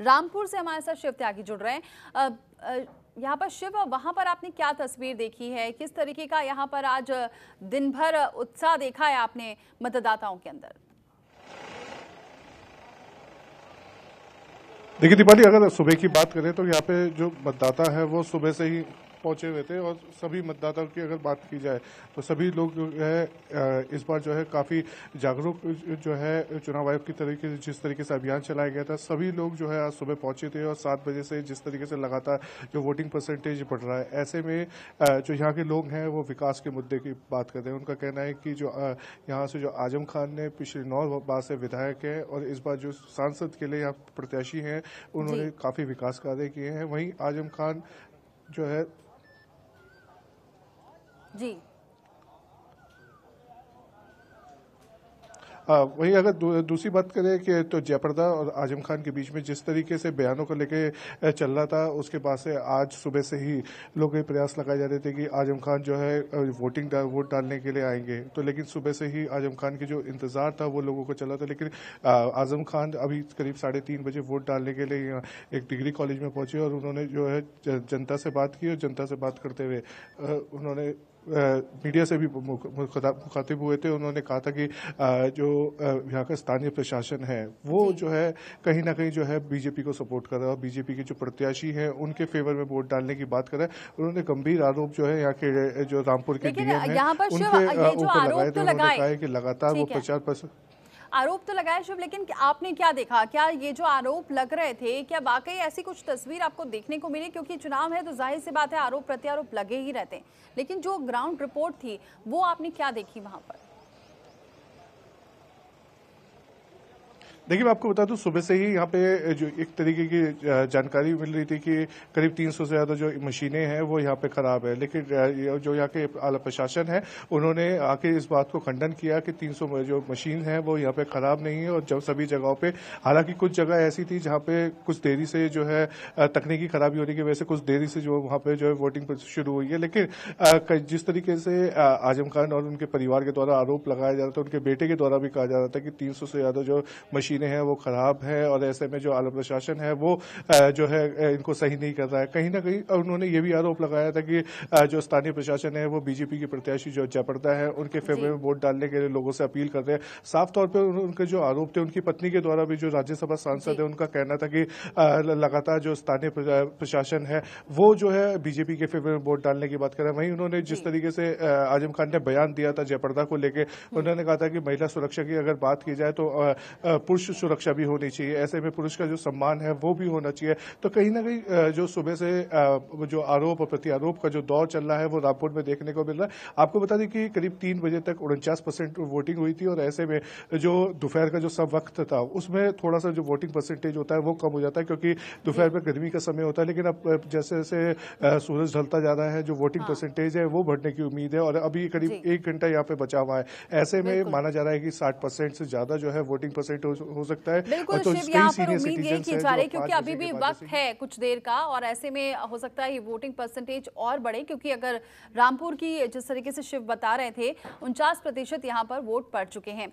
रामपुर से हमारे साथ शिव त्यागी जुड़ रहे हैं यहाँ पर शिव वहाँ पर आपने क्या तस्वीर देखी है किस तरीके का यहाँ पर आज दिन भर उत्साह देखा है आपने मतदाताओं के अंदर देखिए दीपाली अगर सुबह की बात करें तो यहाँ पे जो मतदाता है वो सुबह से ही पहुंचे हुए थे और सभी मतदाताओं की अगर बात की जाए तो सभी लोग जो है इस बार जो है काफ़ी जागरूक जो है चुनाव आयोग की तरीके से जिस तरीके से अभियान चलाया गया था सभी लोग जो है आज सुबह पहुंचे थे और सात बजे से जिस तरीके से लगातार जो वोटिंग परसेंटेज बढ़ रहा है ऐसे में जो यहाँ के लोग हैं वो विकास के मुद्दे की बात करते हैं उनका कहना है कि जो यहाँ से जो आजम खान ने पिछले नौ बार से विधायक है और इस बार जो सांसद के लिए यहाँ प्रत्याशी हैं उन्होंने काफ़ी विकास कार्य किए हैं वहीं आजम खान जो है जी आ, वही अगर दू, दूसरी बात करें कि तो जयप्रदा और आजम खान के बीच में जिस तरीके से बयानों को लेके चल रहा था उसके बाद से आज सुबह से ही लोग प्रयास लगाए जा रहे थे कि आजम खान जो है वोटिंग डा, वोट डालने के लिए आएंगे तो लेकिन सुबह से ही आजम खान के जो इंतजार था वो लोगों को चला था लेकिन आजम खान अभी करीब साढ़े तीन बजे वोट डालने के लिए एक डिग्री कॉलेज में पहुंचे और उन्होंने जो है जनता से बात की और जनता से बात करते हुए उन्होंने मीडिया से भी मुखातिब हुए थे उन्होंने कहा था कि जो यहाँ का स्थानीय प्रशासन है वो जो है कहीं ना कहीं जो है बीजेपी को सपोर्ट कर रहा है और बीजेपी के जो प्रत्याशी हैं उनके फेवर में वोट डालने की बात कर रहा है उन्होंने गंभीर आरोप जो है यहाँ के जो रामपुर के डीएम है उनके ऊपर लगाए थे तो उन्होंने कहा कि लगातार वो प्रचार प्रसार आरोप तो लगाया शिव लेकिन आपने क्या देखा क्या ये जो आरोप लग रहे थे क्या वाकई ऐसी कुछ तस्वीर आपको देखने को मिली क्योंकि चुनाव है तो जाहिर सी बात है आरोप प्रत्यारोप लगे ही रहते हैं लेकिन जो ग्राउंड रिपोर्ट थी वो आपने क्या देखी वहाँ पर देखिए मैं आपको बता दूं सुबह से ही यहाँ पे जो एक तरीके की जानकारी मिल रही थी कि करीब 300 से ज़्यादा जो मशीनें हैं वो यहाँ पे खराब है लेकिन जो यहाँ के आला प्रशासन है उन्होंने आके इस बात को खंडन किया कि 300 जो मशीन है वो यहाँ पे खराब नहीं है और जब सभी जगहों पर हालांकि कुछ जगह ऐसी थी जहाँ पे कुछ देरी से जो है तकनीकी खराबी होने की वजह से कुछ देरी से जो वहाँ पे जो है वोटिंग शुरू हुई है लेकिन जिस तरीके से आजम खान और उनके परिवार के द्वारा आरोप लगाया जा रहा था उनके बेटे के द्वारा भी कहा जा रहा था कि तीन से ज़्यादा जो मशीन मशीनें हैं वो खराब हैं और ऐसे में जो आला प्रशासन है वो जो है इनको सही नहीं कर रहा है कहीं ना कहीं उन्होंने ये भी आरोप लगाया था कि जो स्थानीय प्रशासन है वो बीजेपी के प्रत्याशी जो जयपर्दा है उनके फेवर में वोट डालने के लिए लोगों से अपील कर रहे हैं साफ तौर पर उनके जो आरोप थे उनकी पत्नी के द्वारा भी जो राज्यसभा सांसद है उनका कहना था कि लगातार जो स्थानीय प्रशासन है वो जो है बीजेपी के फेवर में वोट डालने की बात कर रहे हैं वहीं उन्होंने जिस तरीके से आजम खान ने बयान दिया था जयपर्दा को लेकर हम्म। उन्होंने कहा था कि महिला सुरक्षा की अगर बात की जाए तो पुरुष पुरुष सुरक्षा भी होनी चाहिए ऐसे में पुरुष का जो सम्मान है वो भी होना चाहिए तो कहीं ना कहीं जो सुबह से जो आरोप और प्रत्यारोप का जो दौर चल रहा है वो रामपुर में देखने को मिल रहा है आपको बता दें कि करीब तीन बजे तक उनचास परसेंट वोटिंग हुई थी और ऐसे में जो दोपहर का जो सब वक्त था उसमें थोड़ा सा जो वोटिंग परसेंटेज होता है वो कम हो जाता है क्योंकि दोपहर में गर्मी का समय होता है लेकिन अब जैसे जैसे सूरज ढलता जा रहा है जो वोटिंग हाँ। परसेंटेज है वो बढ़ने की उम्मीद है और अभी करीब एक घंटा यहाँ पे बचा हुआ है ऐसे में माना जा रहा है कि साठ परसेंट से ज्यादा जो है वोटिंग परसेंट हो सकता है बिल्कुल तो शिव यहाँ पर उम्मीद यही की जा रही क्योंकि अभी भी वक्त है कुछ देर का और ऐसे में हो सकता है ये वोटिंग परसेंटेज और बढ़े क्योंकि अगर रामपुर की जिस तरीके से शिव बता रहे थे उनचास प्रतिशत यहाँ पर वोट पड़ चुके हैं